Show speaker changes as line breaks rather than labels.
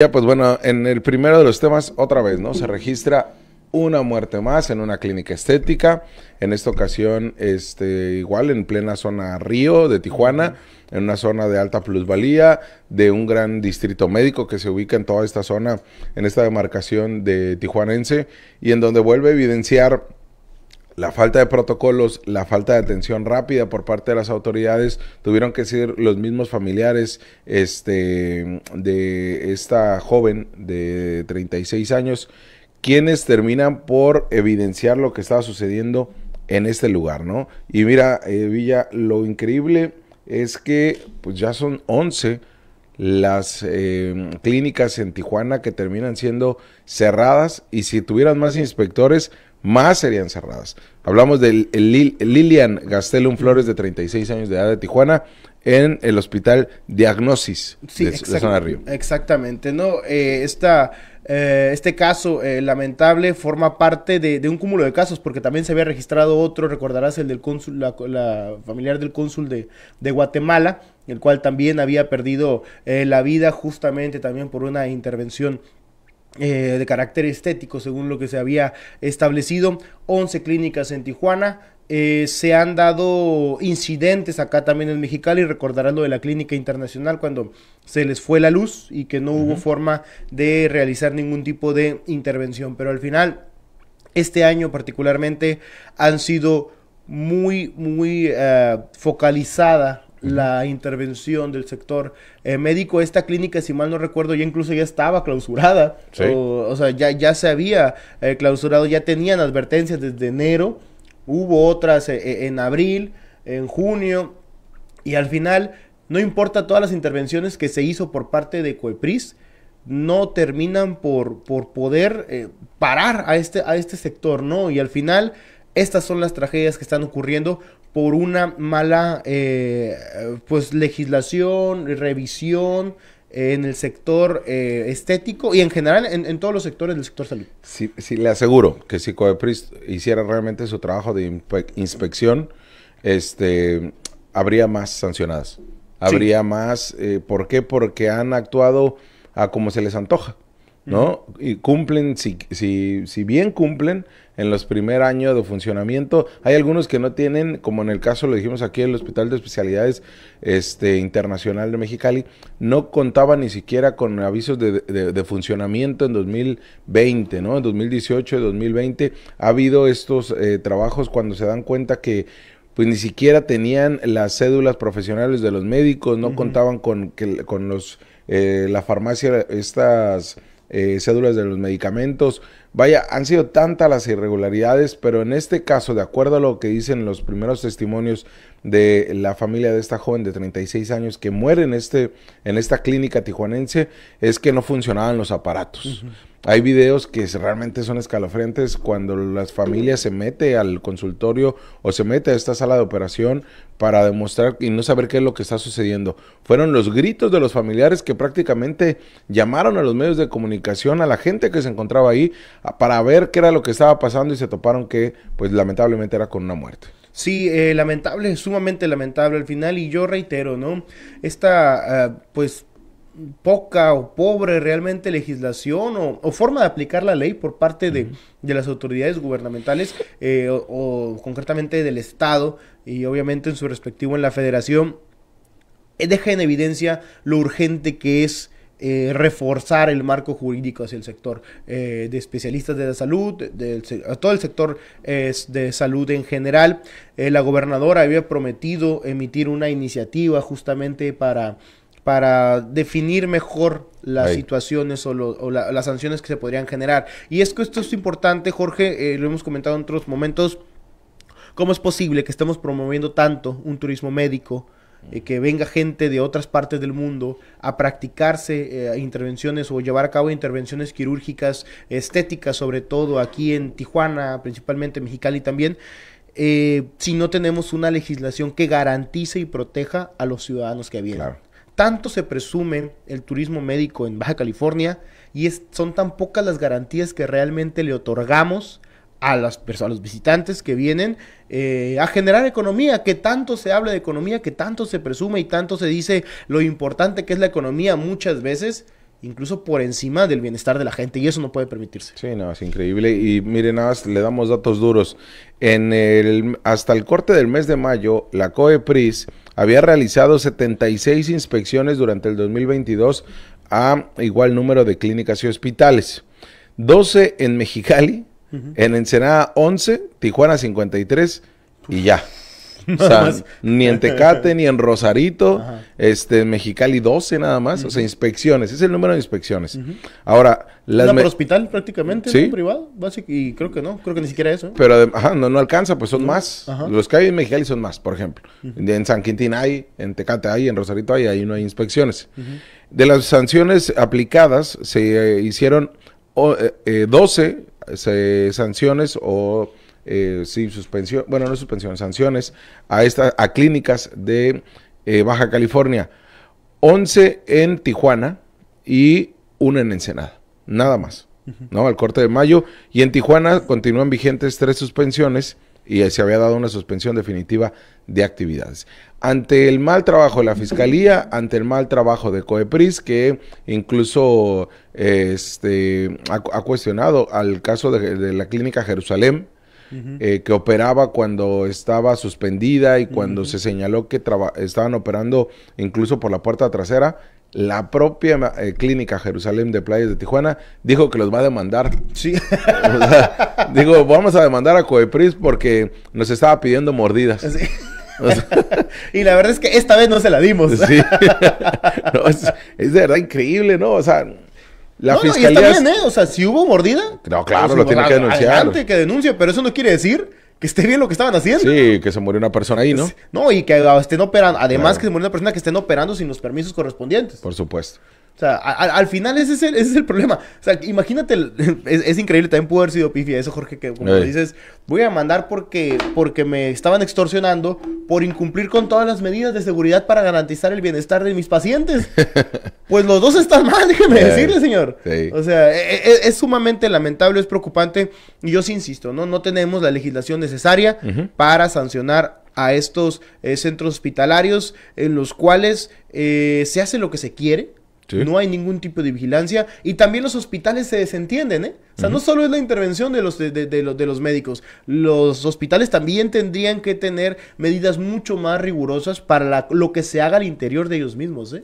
Ya, pues bueno, en el primero de los temas, otra vez, ¿no? Se registra una muerte más en una clínica estética. En esta ocasión, este, igual en plena zona Río de Tijuana, en una zona de alta plusvalía, de un gran distrito médico que se ubica en toda esta zona, en esta demarcación de Tijuanense, y en donde vuelve a evidenciar la falta de protocolos, la falta de atención rápida por parte de las autoridades, tuvieron que ser los mismos familiares este, de esta joven de 36 años, quienes terminan por evidenciar lo que estaba sucediendo en este lugar, ¿no? Y mira, eh, Villa, lo increíble es que pues, ya son 11 las eh, clínicas en Tijuana que terminan siendo cerradas y si tuvieran más inspectores, más serían cerradas. Hablamos de Lilian Gastelum Flores, de 36 años de edad, de Tijuana, en el hospital Diagnosis de, Zona Río.
Exactamente, ¿no? Eh, eh, este caso eh, lamentable forma parte de, un cúmulo de casos, porque también se había registrado otro, recordarás el del cónsul, la, familiar del cónsul de, de Guatemala, el cual también había perdido la vida justamente también por una intervención eh, de carácter estético, según lo que se había establecido. 11 clínicas en Tijuana. Eh, se han dado incidentes acá también en Mexicali, recordarán lo de la clínica internacional cuando se les fue la luz y que no hubo forma de realizar ningún tipo de intervención. Pero al final, este año particularmente, han sido muy, muy eh, focalizadas, la intervención del sector eh, médico. Esta clínica, si mal no recuerdo, ya incluso ya estaba clausurada. O, sea, ya, se había eh, clausurado, ya tenían advertencias desde enero. Hubo otras eh, en abril, en junio. Y al final, no importa todas las intervenciones que se hizo por parte de Coepris, no terminan por, por poder parar a este, a este sector, ¿no? Y al final, estas son las tragedias que están ocurriendo por una mala eh, pues legislación, revisión eh, en el sector eh, estético y en general en, todos los sectores del sector salud.
Sí, sí le aseguro que si Coepris hiciera realmente su trabajo de inspección, este, habría más sancionadas. Habría más. ¿Por qué? Porque han actuado a como se les antoja. ¿no? Y cumplen, si, si, si, bien cumplen, en los primer año de funcionamiento, hay algunos que no tienen, como en el caso lo dijimos aquí, el Hospital de Especialidades este, Internacional de Mexicali, no contaba ni siquiera con avisos de, de, funcionamiento en 2020, ¿no? En 2018, 2020, ha habido estos eh, trabajos cuando se dan cuenta que pues ni siquiera tenían las cédulas profesionales de los médicos, no contaban con, que, con los, eh, la farmacia, estas eh, cédulas de los medicamentos. Vaya, han sido tantas las irregularidades, pero en este caso, de acuerdo a lo que dicen los primeros testimonios de la familia de esta joven de 36 años que muere en, este, en esta clínica tijuanense, es que no funcionaban los aparatos. Hay videos que realmente son escalofrentes cuando las familias se mete al consultorio o se mete a esta sala de operación para demostrar y no saber qué es lo que está sucediendo. Fueron los gritos de los familiares que prácticamente llamaron a los medios de comunicación, a la gente que se encontraba ahí, para ver qué era lo que estaba pasando y se toparon que, pues lamentablemente era con una muerte.
Sí, eh, lamentable, sumamente lamentable al final y yo reitero, ¿no? Esta, ah, pues, poca o pobre realmente legislación o, forma de aplicar la ley por parte de, de las autoridades gubernamentales eh, o, concretamente del Estado y obviamente en su respectivo en la federación, eh, deja en evidencia lo urgente que es eh, reforzar el marco jurídico hacia el sector de especialistas de la salud, de, todo el sector de salud en general. la gobernadora había prometido emitir una iniciativa justamente para para definir mejor las situaciones o, las sanciones que se podrían generar. Y es que esto es importante, Jorge, eh, lo hemos comentado en otros momentos, ¿cómo es posible que estemos promoviendo tanto un turismo médico? Eh, que venga gente de otras partes del mundo a practicarse eh, intervenciones o llevar a cabo intervenciones quirúrgicas, estéticas, sobre todo aquí en Tijuana, principalmente Mexicali también, si no tenemos una legislación que garantice y proteja a los ciudadanos que vienen tanto se presume el turismo médico en Baja California y son tan pocas las garantías que realmente le otorgamos a las personas, a los visitantes que vienen eh, a generar economía, que tanto se habla de economía, que tanto se presume y tanto se dice lo importante que es la economía muchas veces, incluso por encima del bienestar de la gente y eso no puede permitirse. Sí,
no, es increíble y miren, nada le damos datos duros. En el, hasta el corte del mes de mayo, la COEPRIS había realizado 76 inspecciones durante el 2022 a igual número de clínicas y hospitales. 12 en Mexicali, en Ensenada 11, Tijuana 53 y ya o sea, ni en Tecate, ni en Rosarito, este, en Mexicali 12 nada más. O sea, inspecciones, es el número de inspecciones. Ahora, por hospital
prácticamente, privado, básico, y creo que no, creo que ni siquiera eso. ¿eh? Pero
no, alcanza, pues son más. Los que hay en Mexicali son más, por ejemplo. En San Quintín hay, en Tecate hay, en Rosarito hay, ahí no hay inspecciones. De las sanciones aplicadas, se eh, hicieron 12 eh, sanciones o eh, suspensión, bueno, no suspensión, sanciones a, estas a clínicas de eh, Baja California. 11 en Tijuana y una en Ensenada, nada más, ¿no? Al corte de mayo. Y en Tijuana continúan vigentes tres suspensiones y se había dado una suspensión definitiva de actividades. Ante el mal trabajo de la Fiscalía, ante el mal trabajo de COEPRIS, que incluso este, ha, cuestionado al caso de la Clínica Jerusalén, eh, que operaba cuando estaba suspendida y cuando se señaló que estaban operando incluso por la puerta trasera, la propia eh, clínica Jerusalén de Playas de Tijuana dijo que los va a demandar. Sí. digo, vamos a demandar a Coepris porque nos estaba pidiendo mordidas.
y la verdad es que esta
vez no se la dimos. sí. es, es, de verdad increíble, ¿no? O sea,
la no, fiscalía. No, y está bien, ¿eh? O sea, si hubo mordida. No, claro, pues, lo tiene que denunciar. que denuncie, pero eso no quiere decir que esté bien lo que estaban haciendo. Sí, que se murió una persona ahí, ¿no? No, y que ah, estén operando. Además, que se murió una persona que estén operando sin los permisos correspondientes. Por supuesto. O sea, al final ese es, el, problema. O sea, imagínate, es, increíble, también pudo haber sido pifia eso, Jorge, que como dices, voy a mandar porque, porque me estaban extorsionando por incumplir con todas las medidas de seguridad para garantizar el bienestar de mis pacientes. pues los dos están mal, déjeme decirle, señor. O sea, e, e, e, es, sumamente lamentable, es preocupante, y yo sí insisto, ¿no? No tenemos la legislación necesaria para sancionar a estos eh, centros hospitalarios en los cuales eh, se hace lo que se quiere, no hay ningún tipo de vigilancia. Y también los hospitales se desentienden, ¿eh? O sea, no solo es la intervención de los, los, de los médicos. Los hospitales también tendrían que tener medidas mucho más rigurosas para lo que se haga al interior de ellos mismos, ¿eh?